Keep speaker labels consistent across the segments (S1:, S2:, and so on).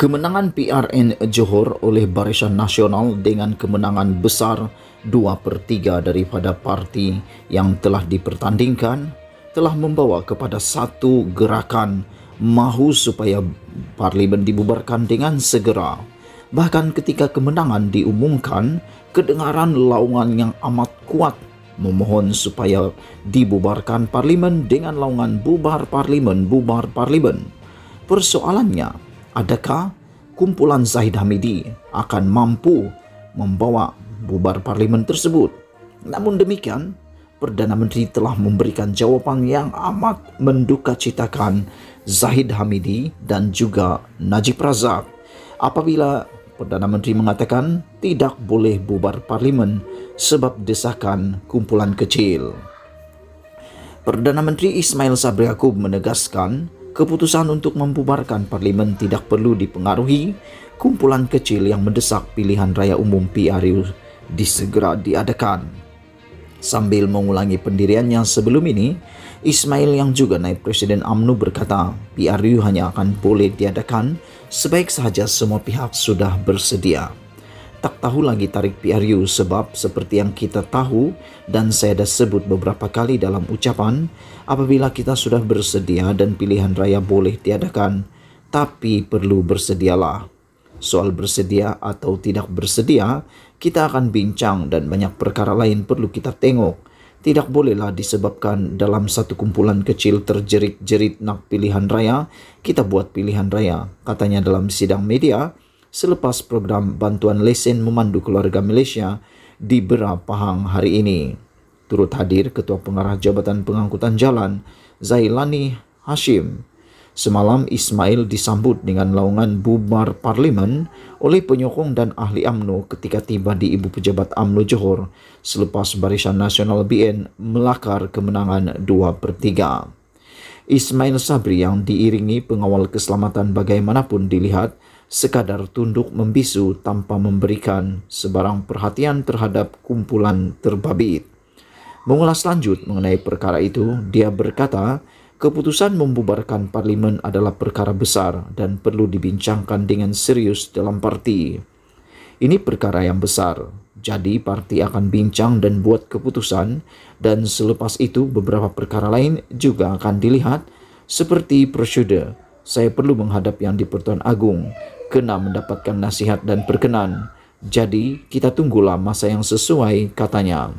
S1: Kemenangan PRN Johor oleh Barisan Nasional dengan kemenangan besar 2 per 3 daripada parti yang telah dipertandingkan telah membawa kepada satu gerakan mahu supaya parlimen dibubarkan dengan segera. Bahkan ketika kemenangan diumumkan, kedengaran laungan yang amat kuat memohon supaya dibubarkan parlimen dengan laungan bubar parlimen, bubar parlimen. Persoalannya, Adakah kumpulan Zahid Hamidi akan mampu membawa bubar parlimen tersebut? Namun demikian, Perdana Menteri telah memberikan jawaban yang amat mendukacitakan Zahid Hamidi dan juga Najib Razak. Apabila Perdana Menteri mengatakan tidak boleh bubar parlimen sebab desakan kumpulan kecil. Perdana Menteri Ismail Sabri Yaakob menegaskan Keputusan untuk membubarkan parlemen tidak perlu dipengaruhi kumpulan kecil yang mendesak pilihan raya umum PRU disegera diadakan. Sambil mengulangi pendiriannya sebelum ini, Ismail yang juga naib Presiden Amnu berkata PRU hanya akan boleh diadakan sebaik saja semua pihak sudah bersedia tak tahu lagi tarik PRU sebab seperti yang kita tahu dan saya dah sebut beberapa kali dalam ucapan, apabila kita sudah bersedia dan pilihan raya boleh tiadakan tapi perlu bersedialah. Soal bersedia atau tidak bersedia, kita akan bincang dan banyak perkara lain perlu kita tengok. Tidak bolehlah disebabkan dalam satu kumpulan kecil terjerit-jerit nak pilihan raya, kita buat pilihan raya. Katanya dalam sidang media, selepas program bantuan lesen memandu keluarga Malaysia di Berah Pahang hari ini. Turut hadir Ketua Pengarah Jabatan Pengangkutan Jalan Zailani Hashim. Semalam Ismail disambut dengan laungan bubar parlimen oleh penyokong dan ahli AMNO ketika tiba di Ibu Pejabat AMNO Johor selepas Barisan Nasional BN melakar kemenangan 2 per 3. Ismail Sabri yang diiringi pengawal keselamatan bagaimanapun dilihat sekadar tunduk membisu tanpa memberikan sebarang perhatian terhadap kumpulan terbabit. Mengulas lanjut mengenai perkara itu, dia berkata, keputusan membubarkan parlimen adalah perkara besar dan perlu dibincangkan dengan serius dalam parti. Ini perkara yang besar, jadi parti akan bincang dan buat keputusan dan selepas itu beberapa perkara lain juga akan dilihat seperti prosedur. Saya perlu menghadap yang di Pertuan Agung kena mendapatkan nasihat dan perkenan. Jadi, kita tunggulah masa yang sesuai, katanya.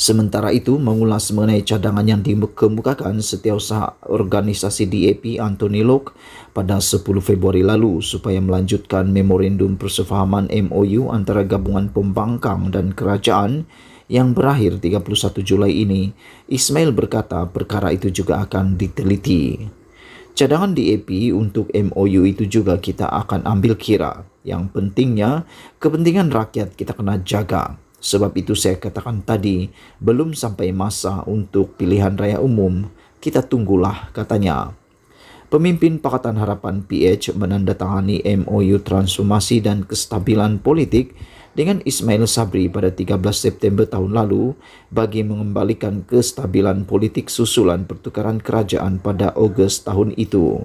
S1: Sementara itu, mengulas mengenai cadangan yang dikemukakan setiausaha organisasi DAP Anthony Locke pada 10 Februari lalu supaya melanjutkan memorandum persefahaman MOU antara gabungan pembangkang dan kerajaan yang berakhir 31 Julai ini, Ismail berkata perkara itu juga akan diteliti. Cadangan DAP untuk MOU itu juga kita akan ambil kira. Yang pentingnya, kepentingan rakyat kita kena jaga. Sebab itu saya katakan tadi, belum sampai masa untuk pilihan raya umum, kita tunggulah katanya. Pemimpin Pakatan Harapan PH menandatangani MOU transformasi dan kestabilan politik dengan Ismail Sabri pada 13 September tahun lalu bagi mengembalikan kestabilan politik susulan pertukaran kerajaan pada Ogos tahun itu.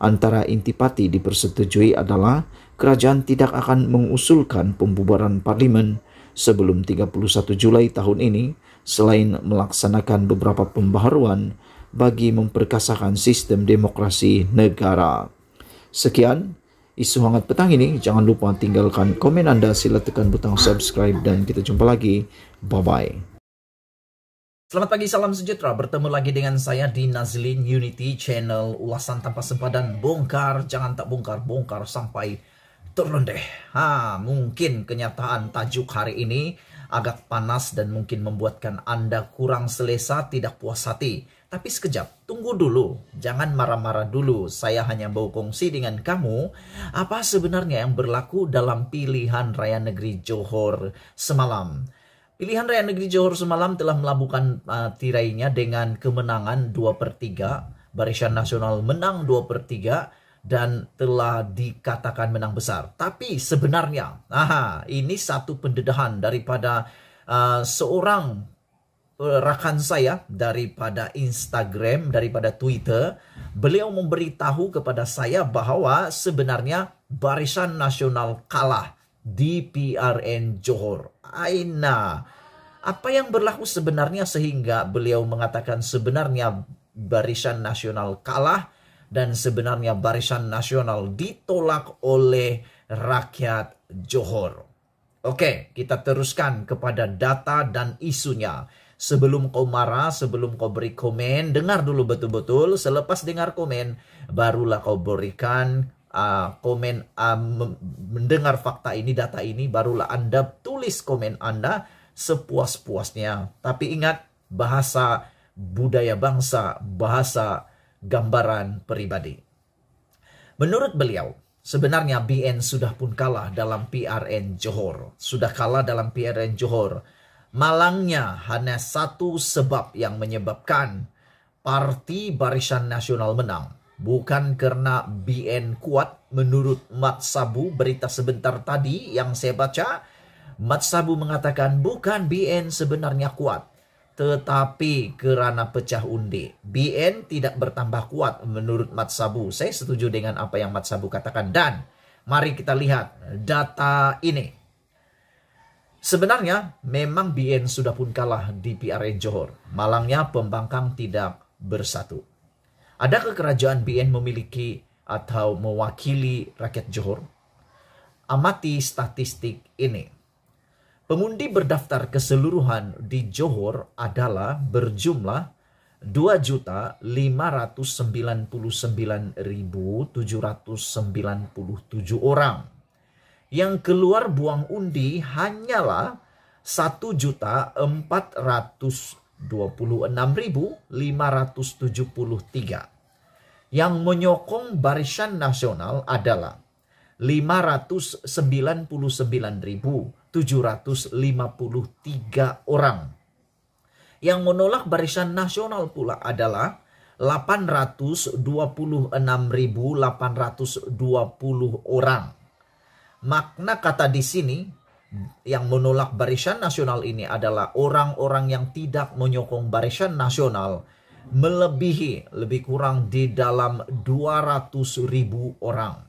S1: Antara intipati dipersetujui adalah kerajaan tidak akan mengusulkan pembubaran parlimen sebelum 31 Julai tahun ini selain melaksanakan beberapa pembaharuan bagi memperkasakan sistem demokrasi negara. Sekian. isu hangat petang ini. Jangan lupa tinggalkan komen Anda, sila tekan butang subscribe dan kita jumpa lagi. Bye-bye. Selamat pagi, salam sejahtera. Bertemu lagi dengan saya di Nazlin Unity Channel. Ulasan tanpa sempadan, bongkar, jangan tak bongkar, bongkar sampai turun deh. Ha, mungkin kenyataan tajuk hari ini agak panas dan mungkin membuatkan Anda kurang selesa, tidak puas hati. Tapi sekejap, tunggu dulu. Jangan marah-marah dulu. Saya hanya mau kongsi dengan kamu apa sebenarnya yang berlaku dalam pilihan raya negeri Johor semalam. Pilihan Raya Negeri Johor semalam telah melabuhkan uh, tirainya dengan kemenangan 2 per 3. Barisan Nasional menang 2 per 3 dan telah dikatakan menang besar. Tapi sebenarnya, aha, ini satu pendedahan daripada uh, seorang uh, rakan saya daripada Instagram, daripada Twitter, beliau memberitahu kepada saya bahwa sebenarnya Barisan Nasional kalah di PRN Johor. Aina, apa yang berlaku sebenarnya sehingga beliau mengatakan sebenarnya Barisan Nasional kalah dan sebenarnya Barisan Nasional ditolak oleh rakyat Johor. Oke, kita teruskan kepada data dan isunya. Sebelum kau marah, sebelum kau beri komen, dengar dulu betul-betul. Selepas dengar komen, barulah kau berikan uh, komen uh, mendengar fakta ini data ini barulah Anda tulis komen Anda sepuas-puasnya. Tapi ingat bahasa budaya bangsa, bahasa gambaran pribadi. Menurut beliau, sebenarnya BN sudah pun kalah dalam PRN Johor. Sudah kalah dalam PRN Johor. Malangnya hanya satu sebab yang menyebabkan Parti Barisan Nasional menang. Bukan karena BN kuat menurut Mat Sabu berita sebentar tadi yang saya baca. Mat Sabu mengatakan bukan BN sebenarnya kuat tetapi kerana pecah undi. BN tidak bertambah kuat menurut Mat Sabu. Saya setuju dengan apa yang Mat Sabu katakan. Dan mari kita lihat data ini. Sebenarnya memang BN sudah pun kalah di PRN Johor. Malangnya pembangkang tidak bersatu. Adakah kerajaan BN memiliki atau mewakili rakyat Johor? Amati statistik ini. Pengundi berdaftar keseluruhan di Johor adalah berjumlah 2.599.797 orang. Yang keluar buang undi hanyalah 1.426.573. Yang menyokong barisan nasional adalah 599.753 orang. Yang menolak barisan nasional pula adalah 826.820 orang. Makna kata di sini yang menolak barisan nasional ini adalah orang-orang yang tidak menyokong barisan nasional melebihi lebih kurang di dalam 200.000 orang.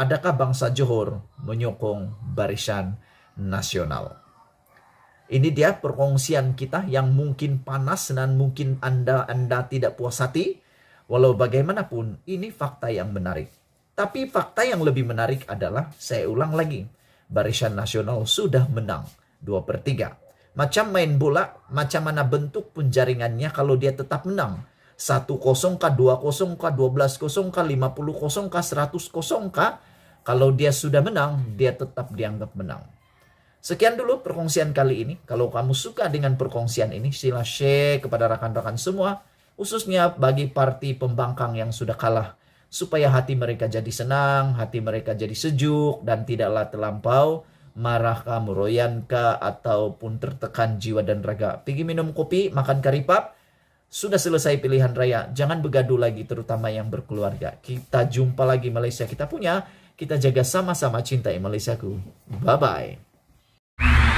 S1: adakah bangsa Johor menyokong barisan nasional? Ini dia perkongsian kita yang mungkin panas dan mungkin Anda Anda tidak puas hati. Walau bagaimanapun, ini fakta yang menarik. Tapi fakta yang lebih menarik adalah, saya ulang lagi, Barisan Nasional sudah menang 2 per 3. Macam main bola, macam mana bentuk pun jaringannya kalau dia tetap menang. 1-0 kah, 2-0 kah, 12-0 kah, 50-0 kah, 100-0 kah, kalau dia sudah menang, dia tetap dianggap menang. Sekian dulu perkongsian kali ini. Kalau kamu suka dengan perkongsian ini, sila share kepada rekan-rekan semua, khususnya bagi parti pembangkang yang sudah kalah, supaya hati mereka jadi senang, hati mereka jadi sejuk, dan tidaklah terlampau marahkah, meroyankah, ataupun tertekan jiwa dan raga. Pergi minum kopi, makan karipap, sudah selesai pilihan raya, jangan begaduh lagi terutama yang berkeluarga. Kita jumpa lagi Malaysia kita punya kita jaga sama-sama cinta Malaysiaku. Bye-bye.